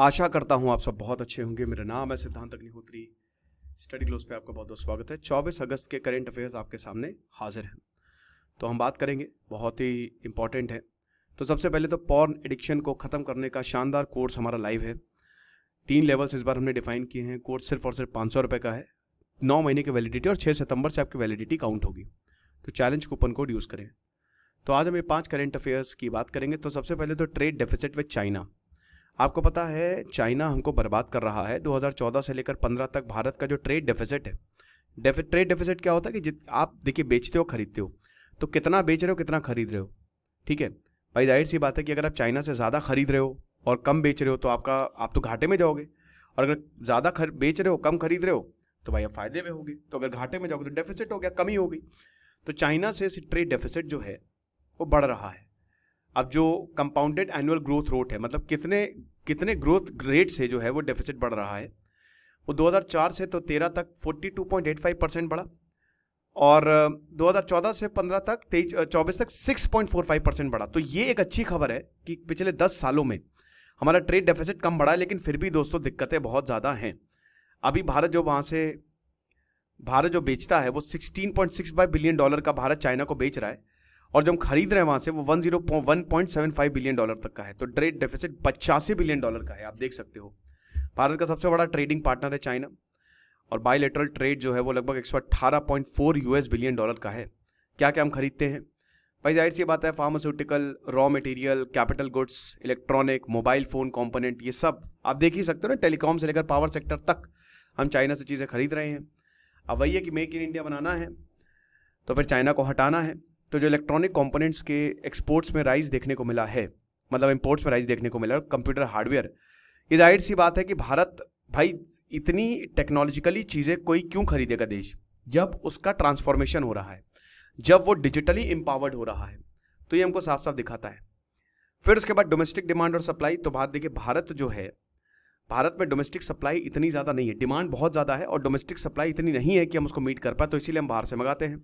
आशा करता हूँ आप सब बहुत अच्छे होंगे मेरा नाम है सिद्धांत अग्निहोत्री स्टडी क्लोज पे आपका बहुत बहुत स्वागत है 24 अगस्त के करेंट अफेयर्स आपके सामने हाजिर हैं तो हम बात करेंगे बहुत ही इम्पोर्टेंट है तो सबसे पहले तो पॉर्न एडिक्शन को ख़त्म करने का शानदार कोर्स हमारा लाइव है तीन लेवल्स इस बार हमने डिफाइन किए हैं कोर्स सिर्फ और सिर्फ पाँच सौ का है नौ महीने की वैलिडिटी और छः सितंबर से आपकी वैलिडिटी काउंट होगी तो चैलेंज कूपन कोड यूज़ करें तो आज हम ये पाँच करेंट अफेयर्स की बात करेंगे तो सबसे पहले तो ट्रेड डेफिसिट विद चाइना आपको पता है चाइना हमको बर्बाद कर रहा है 2014 से लेकर 15 तक भारत का जो ट्रेड डेफिसिट है डेफि ट्रेड डेफिसिट क्या होता है कि जित आप देखिए बेचते हो खरीदते हो तो कितना बेच रहे हो कितना खरीद रहे हो ठीक है भाई जाहिर सी बात है कि अगर आप चाइना से ज़्यादा खरीद रहे हो और कम बेच रहे हो तो आपका आप तो घाटे में जाओगे और अगर ज़्यादा बेच रहे हो कम खरीद रहे हो तो भाई आप फ़ायदे में होगे तो अगर घाटे में जाओगे तो डेफिसिट हो गया कमी हो गई तो चाइना से ट्रेड डेफिसिट जो है वो बढ़ रहा है अब जो कंपाउंडेड एनुअल ग्रोथ रेट है मतलब कितने कितने ग्रोथ रेट से जो है वो डेफिसिट बढ़ रहा है वो 2004 से तो 13 तक 42.85 परसेंट बढ़ा और 2014 से 15 तक तेईस चौबीस तक 6.45 परसेंट बढ़ा तो ये एक अच्छी खबर है कि पिछले 10 सालों में हमारा ट्रेड डेफिसिट कम बढ़ा लेकिन फिर भी दोस्तों दिक्कतें बहुत ज़्यादा हैं अभी भारत जो वहाँ से भारत जो बेचता है वो 16.65 बिलियन डॉलर का भारत चाइना को बेच रहा है और जो हम खरीद रहे हैं वहाँ से वो one zero one point seven five billion dollar तक का है तो ट्रेड डेफिसिट पचासी बिलियन डॉलर का है आप देख सकते हो भारत का सबसे बड़ा ट्रेडिंग पार्टनर है चाइना और बायोलेटरल ट्रेड जो है वो लगभग एक सौ अट्ठारह point four US billion dollar का है क्या क्या हम खरीदते हैं भाई जाहिर सी बात है pharmaceutical raw material capital goods electronic mobile phone component ये सब आप देख ही सकते हो ना टेलीकॉम से लेकर पावर सेक्टर तक हम चाइना से चीज़ें खरीद रहे हैं अब वही है कि मेक इन इंडिया बनाना है तो फिर चाइना को हटाना है तो जो इलेक्ट्रॉनिक कंपोनेंट्स के एक्सपोर्ट्स में राइज देखने को मिला है मतलब इम्पोर्ट्स में राइज देखने को मिला कंप्यूटर हार्डवेयर ये जाहिर सी बात है कि भारत भाई इतनी टेक्नोलॉजिकली चीज़ें कोई क्यों खरीदेगा देश जब उसका ट्रांसफॉर्मेशन हो रहा है जब वो डिजिटली एम्पावर्ड हो रहा है तो ये हमको साफ साफ दिखाता है फिर उसके बाद डोमेस्टिक डिमांड और सप्लाई तो बात देखिए भारत जो है भारत में डोमेस्टिक सप्लाई इतनी ज़्यादा नहीं है डिमांड बहुत ज़्यादा है और डोमेस्टिक सप्लाई इतनी नहीं है कि हम उसको मीट कर पाए तो इसीलिए हम बाहर से मंगाते हैं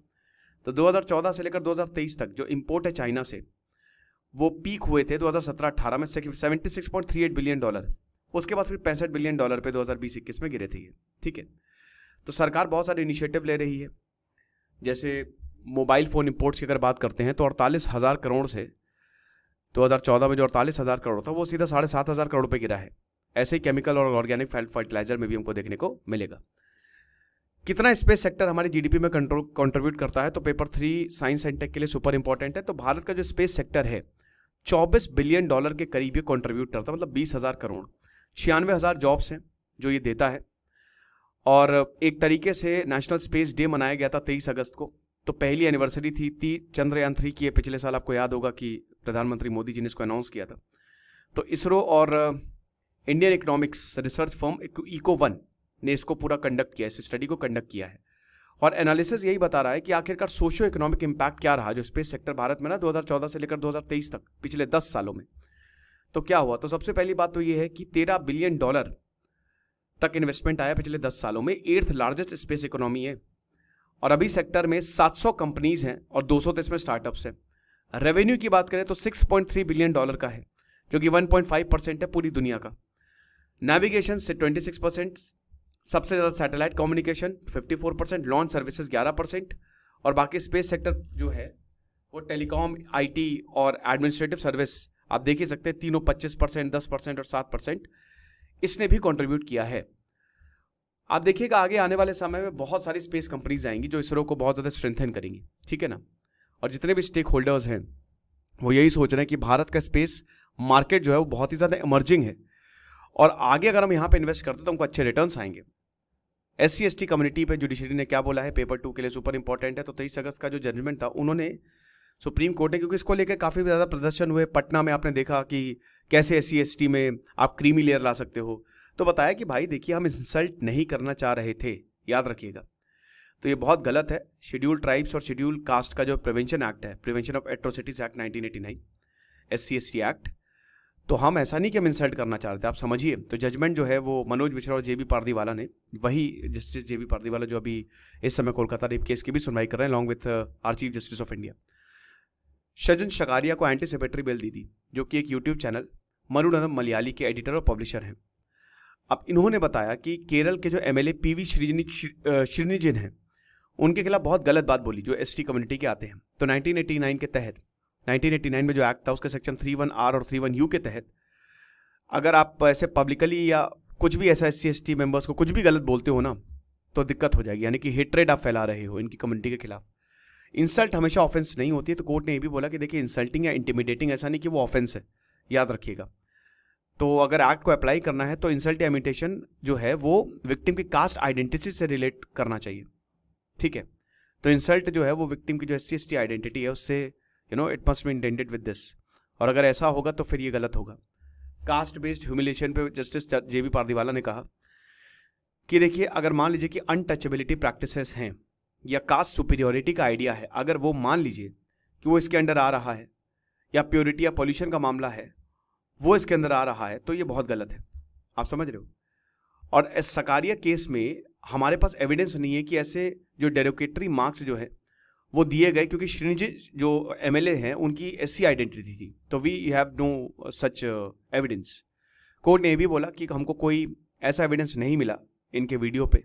तो 2014 से लेकर 2023 तक जो इम्पोर्ट है चाइना से वो पीक हुए थे 2017-18 में seventy six point three eight billion dollar उसके बाद फिर पैंसठ बिलियन डॉलर पे 2020-21 में गिरे थे ये ठीक है तो सरकार बहुत सारे इनिशिएटिव ले रही है जैसे मोबाइल फ़ोन इम्पोर्ट्स की अगर बात करते हैं तो अड़तालीस हज़ार करोड़ से 2014 में जो अड़तालीस हज़ार करोड़ था वो सीधा साढ़े सात हज़ार करोड़ पे गिरा है ऐसे केमिकल और ऑर्गेनिक फर्टिलाइजर में भी हमको देखने को मिलेगा कितना स्पेस सेक्टर हमारे जीडीपी में कंट्रोल कॉन्ट्रीब्यूट करता है तो paper three science and tech के लिए सुपर इंपॉर्टेंट है तो भारत का जो स्पेस सेक्टर है चौबीस बिलियन डॉलर के करीब ये कॉन्ट्रीब्यूट करता है मतलब बीस हज़ार करोड़ छियानवे हज़ार जॉब्स हैं जो ये देता है और एक तरीके से नेशनल स्पेस डे मनाया गया था तेईस अगस्त को तो पहली एनिवर्सरी थी ती चंद्रयान थ्री की पिछले साल आपको याद होगा कि प्रधानमंत्री मोदी जी ने इसको अनाउंस किया था तो इसरो और Indian economics research firm eco one ने इसको पूरा कंडक्ट किया इस स्टडी को कंडक्ट किया है और एनालिसिस यही बता रहा है कि आखिरकार सोशो इकोनॉमिक इम्पैक्ट क्या रहा जो स्पेस सेक्टर भारत में ना 2014 से लेकर 2023 तक पिछले 10 सालों में तो क्या हुआ तो सबसे पहली बात तो ये है कि 13 बिलियन डॉलर तक इन्वेस्टमेंट आया पिछले 10 सालों में एर्थ लार्जेस्ट स्पेस इकोनॉमी है और अभी सेक्टर में 700 कंपनीज हैं और दो सौ इसमें स्टार्टअप्स हैं रेवेन्यू की बात करें तो 6.3 बिलियन डॉलर का है जो कि 1.5 परसेंट है पूरी दुनिया का नेविगेशन से 26 परसेंट सबसे ज़्यादा satellite communication 54 percent launch services 11 percent और बाकी स्पेस सेक्टर जो है वो टेलीकॉम आईटी और एडमिनिस्ट्रेटिव सर्विस आप देख ही सकते हैं तीनों 25 परसेंट दस परसेंट और सात परसेंट इसने भी कंट्रीब्यूट किया है आप देखिएगा आगे आने वाले समय में बहुत सारी स्पेस कंपनीज आएंगी जो इसरो को बहुत ज़्यादा स्ट्रेंथन करेंगी ठीक है ना और जितने भी स्टेक होल्डर्स हैं वो यही सोच रहे हैं कि भारत का स्पेस मार्केट जो है वो बहुत ही ज़्यादा इमर्जिंग है और आगे अगर हम यहाँ पे इन्वेस्ट करते तो हमको अच्छे रिटर्न्स आएंगे एस सी कम्युनिटी पे जुडिशरी ने क्या बोला है पेपर टू के लिए सुपर इंपॉर्टेंट है तो तेईस अगस्त का जो जजमेंट था उन्होंने सुप्रीम कोर्ट ने क्योंकि इसको लेकर काफ़ी ज़्यादा प्रदर्शन हुए पटना में आपने देखा कि कैसे एस सी में आप क्रीमी लेयर ला सकते हो तो बताया कि भाई देखिए हम इंसल्ट नहीं करना चाह रहे थे याद रखिएगा तो ये बहुत गलत है शेड्यूल ट्राइब्स और शेड्यूल कास्ट का जो प्रिवेंशन एक्ट है prevention of atrocities act 1989 S C act तो हम ऐसा नहीं कि हम इंसल्ट करना चाहते आप समझिए तो जजमेंट जो है वो मनोज मिश्रा और जे बी पारदीवाला ने वही जस्टिस जे बी पारदीवाला जो अभी इस समय कोलकाता रेप केस की भी सुनवाई कर रहे हैं long with our chief justice of India शजन शकारिया को एंटीसिपेटरी बेल दी थी जो कि एक यूट्यूब चैनल मरुनदम मलयाली के एडिटर और पब्लिशर हैं अब इन्होंने बताया कि केरल के जो M L A P V Srinijin हैं उनके खिलाफ बहुत गलत बात बोली जो एस टी कम्युनिटी के आते हैं तो 1989 के तहत 1989 में जो एक्ट था उसके सेक्शन थ्री वन आर और थ्री वन यू के तहत अगर आप ऐसे पब्लिकली या कुछ भी ऐसा S C S T members को कुछ भी गलत बोलते हो ना तो दिक्कत हो जाएगी यानी कि हेटरेड आप फैला रहे हो इनकी कम्युनिटी के खिलाफ इंसल्ट हमेशा ऑफेंस नहीं होती है तो कोर्ट ने ये भी बोला कि देखिए इंसल्टिंग या इंटिमिडेटिंग ऐसा नहीं कि वो ऑफेंस है याद रखिएगा तो अगर एक्ट को अप्लाई करना है तो इंसल्ट या इमिटेशन जो है वो विक्टिम की कास्ट आइडेंटिटी से रिलेट करना चाहिए ठीक है तो इंसल्ट जो है वो विक्टिम की जो एस सी आइडेंटिटी है उससे you know it must be intended with this और अगर ऐसा होगा तो फिर ये गलत होगा कास्ट बेस्ड ह्यूमिलेशन पे जस्टिस जे बी पारदीवाला ने कहा कि देखिए अगर मान लीजिए कि अनटचेबिलिटी प्रैक्टिसेस हैं या कास्ट सुपीरियोरिटी का आइडिया है अगर वो मान लीजिए कि वो इसके अंडर आ रहा है या प्योरिटी या पॉल्यूशन का मामला है वो इसके अंदर आ रहा है तो ये बहुत गलत है आप समझ रहे हो और इस सकारिया केस में हमारे पास एविडेंस नहीं है कि ऐसे जो डेरोकेटरी मार्क्स जो है वो दिए गए क्योंकि श्रीनिधि जो एम हैं उनकी एस आइडेंटिटी थी तो we have no such evidence court ने यह भी बोला कि हमको कोई ऐसा एविडेंस नहीं मिला इनके वीडियो पे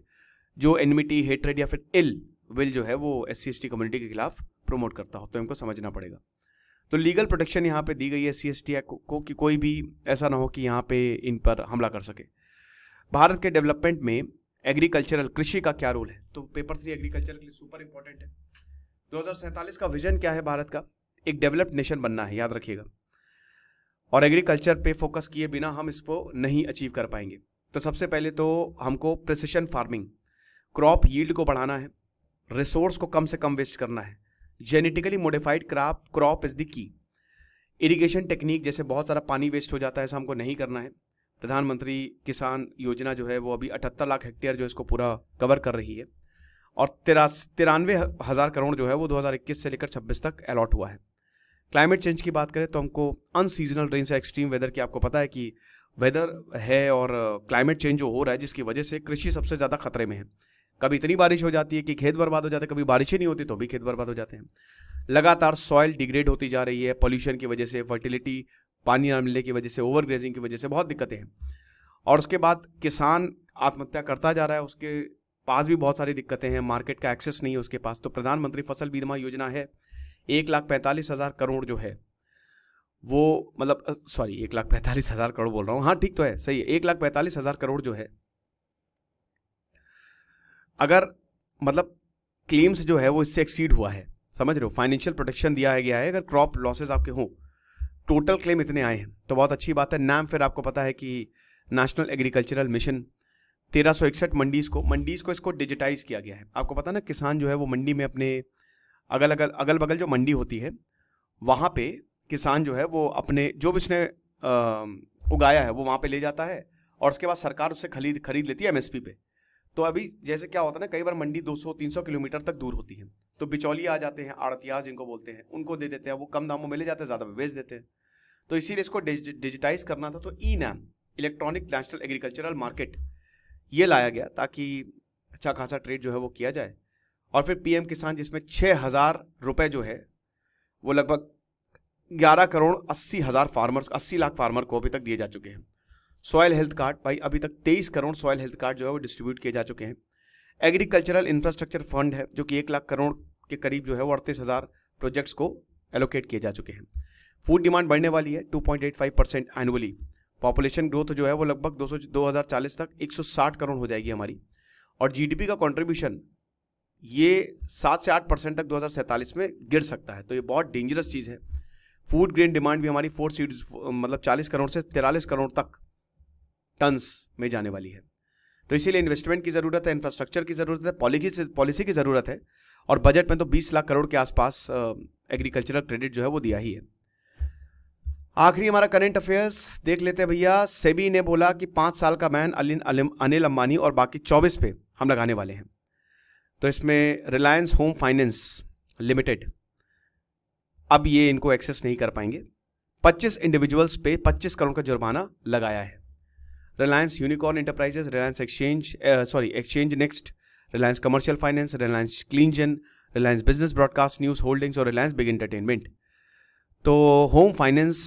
जो एनमिटी हेटरेड या फिर इल विल जो है वो S C S T community के खिलाफ प्रमोट करता हो तो इनको समझना पड़ेगा तो लीगल प्रोटेक्शन यहाँ पे दी गई है S C S T act को कि कोई भी ऐसा ना हो कि यहाँ पे इन पर हमला कर सके भारत के डेवलपमेंट में एग्रीकल्चरल कृषि का क्या रोल है तो पेपर थ्री एग्रीकल्चर के लिए सुपर इंपॉर्टेंट है 2047 का विजन क्या है भारत का एक डेवलप्ड नेशन बनना है याद रखिएगा और एग्रीकल्चर पे फोकस किए बिना हम इसको नहीं अचीव कर पाएंगे तो सबसे पहले तो हमको प्रिसिशन फार्मिंग क्रॉप यील्ड को बढ़ाना है रिसोर्स को कम से कम वेस्ट करना है genetically modified crop crop is the key irrigation technique जैसे बहुत सारा पानी वेस्ट हो जाता है ऐसा हमको नहीं करना है प्रधानमंत्री किसान योजना जो है वो अभी अठहत्तर लाख हेक्टेयर जो इसको पूरा कवर कर रही है और तिरानवे हज़ार करोड़ जो है वो 2021 से लेकर 26 तक अलॉट हुआ है क्लाइमेट चेंज की बात करें तो हमको अनसीजनल रेन से एक्सट्रीम वेदर की आपको पता है कि वेदर है और क्लाइमेट चेंज जो हो रहा है जिसकी वजह से कृषि सबसे ज़्यादा खतरे में है कभी इतनी बारिश हो जाती है कि खेत बर्बाद हो जाते हैं कभी बारिश ही नहीं होती तो भी खेत बर्बाद हो जाते हैं लगातार सॉयल डिग्रेड होती जा रही है पॉल्यूशन की वजह से फर्टिलिटी पानी ना मिलने की वजह से ओवर ग्रेजिंग की वजह से बहुत दिक्कतें हैं और उसके बाद किसान आत्महत्या करता जा रहा है उसके पास भी बहुत सारी दिक्कतें हैं मार्केट का एक्सेस नहीं है उसके पास तो प्रधानमंत्री फसल बीमा योजना है एक लाख पैंतालीस हज़ार करोड़ जो है वो मतलब सॉरी एक लाख पैंतालीस हज़ार करोड़ बोल रहा हूँ हाँ ठीक तो है सही है एक लाख पैंतालीस हज़ार करोड़ जो है अगर मतलब क्लेम्स जो है वो इससे एक्सीड हुआ है समझ रहे हो फाइनेंशियल प्रोटेक्शन दिया गया है अगर क्रॉप लॉसेज आपके हों टोटल क्लेम इतने आए हैं तो बहुत अच्छी बात है नाम फिर आपको पता है कि नेशनल एग्रीकल्चरल मिशन तेरह सौ इकसठ मंडीज़ को मंडीज़ को इसको डिजिटाइज किया गया है आपको पता ना किसान जो है वो मंडी में अपने अगल अगल अगल बगल जो मंडी होती है वहाँ पे किसान जो है वो अपने जो भी उसने उगाया है वो वहाँ पे ले जाता है और उसके बाद सरकार उससे खरीद खरीद लेती है एमएसपी पे तो अभी जैसे क्या होता है ना कई बार मंडी 200-300 किलोमीटर तक दूर होती है तो बिचौलिया आ जाते हैं आड़तियाज जिनको बोलते हैं उनको दे देते हैं वो कम दामों में ले जाते हैं ज़्यादा बेच देते हैं तो इसीलिए इसको डिजिटाइज करना था तो e NAM electronic national agricultural market ये लाया गया ताकि अच्छा खासा ट्रेड जो है वो किया जाए और फिर पीएम किसान जिसमें छः हज़ार रुपये जो है वो लगभग ग्यारह करोड़ अस्सी हज़ार फार्मर्स अस्सी लाख फार्मर को अभी तक दिए जा चुके हैं सॉयल हेल्थ कार्ड भाई अभी तक तेईस करोड़ सॉयल हेल्थ कार्ड जो है वो डिस्ट्रीब्यूट किए जा चुके हैं एग्रीकल्चरल इंफ्रास्ट्रक्चर फंड है जो कि एक लाख करोड़ के करीब जो है वो अड़तीस हज़ार प्रोजेक्ट्स को एलोकेट किए जा चुके हैं फूड डिमांड बढ़ने वाली है two point eight five percent annually population growth जो है वो लगभग दो सौ तक 160 करोड़ हो जाएगी हमारी और जीडीपी का कंट्रीब्यूशन ये सात से आठ परसेंट तक दो में गिर सकता है तो ये बहुत डेंजरस चीज़ है फूड ग्रेन डिमांड भी हमारी फोर सीट मतलब चालीस करोड़ से तिरालीस करोड़ तक टन्स में जाने वाली है तो इसीलिए इन्वेस्टमेंट की ज़रूरत है इंफ्रास्ट्रक्चर की ज़रूरत है पॉलिसी पॉलिसी की ज़रूरत है और बजट में तो 20 लाख करोड़ के आसपास एग्रीकल्चरल क्रेडिट जो है वो दिया ही है आखिरी हमारा करंट अफेयर्स देख लेते हैं भैया सेबी ने बोला कि पांच साल का बैन अनिल अंबानी और बाकी चौबीस पे हम लगाने वाले हैं तो इसमें रिलायंस होम फाइनेंस लिमिटेड अब ये इनको एक्सेस नहीं कर पाएंगे 25 इंडिविजुअल्स पे 25 करोड़ का जुर्माना लगाया है Reliance Unicorn Enterprises Reliance Exchange sorry Exchange Next Reliance Commercial Finance Reliance Cleangen Reliance Business Broadcast News Holdings और रिलायंस बिग एंटरटेनमेंट तो होम फाइनेंस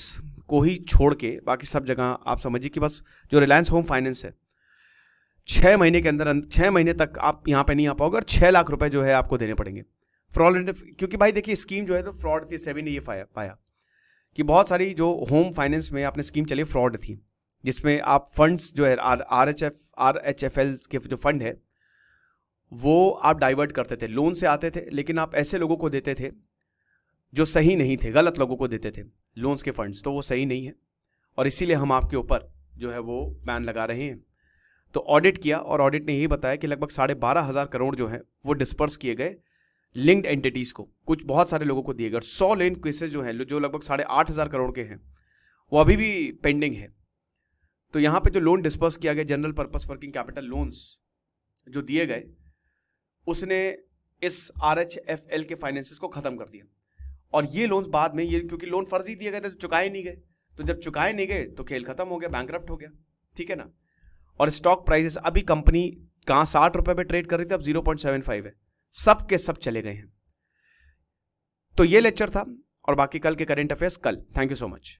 को ही छोड़ के बाकी सब जगह आप समझिए कि बस जो रिलायंस होम फाइनेंस है छः महीने के अंदर छः महीने तक आप यहाँ पे नहीं आ पाओगे और छः लाख रुपए जो है आपको देने पड़ेंगे फ्रॉड क्योंकि भाई देखिए स्कीम जो है तो फ्रॉड थी सेवी ने ये पाया पाया कि बहुत सारी जो होम फाइनेंस में आपने स्कीम चली फ्रॉड थी जिसमें आप फंड्स जो है R R H F R H F L के जो फंड है वो आप डाइवर्ट करते थे लोन से आते थे लेकिन आप ऐसे लोगों को देते थे जो सही नहीं थे गलत लोगों को देते थे लोन्स के फंड्स तो वो सही नहीं है और इसीलिए हम आपके ऊपर जो है वो बैन लगा रहे हैं तो ऑडिट किया और ऑडिट ने यही बताया कि लगभग साढ़े बारह हज़ार करोड़ जो है वो डिस्पर्स किए गए लिंक्ड एंटिटीज़ को कुछ बहुत सारे लोगों को दिए गए सौ लेन केसेज जो हैं जो लगभग साढ़े आठ हज़ार करोड़ के हैं वो अभी भी पेंडिंग है तो यहाँ पे जो लोन डिस्पर्स किया गया general purpose working capital loans जो दिए गए उसने इस आर एच एफ एल के फाइनेंसिस को ख़त्म कर दिया और ये लोन्स बाद में ये क्योंकि लोन फर्जी दिए गए थे तो चुकाए नहीं गए तो जब चुकाए नहीं गए तो खेल खत्म हो गया बैंक हो गया ठीक है ना और स्टॉक प्राइसेस अभी कंपनी कहाँ साठ रुपए पे ट्रेड कर रही थी अब जीरो पॉइंट सेवन फाइव है सब के सब चले गए हैं तो ये लेक्चर था और बाकी कल के करेंट अफेयर्स कल थैंक यू सो मच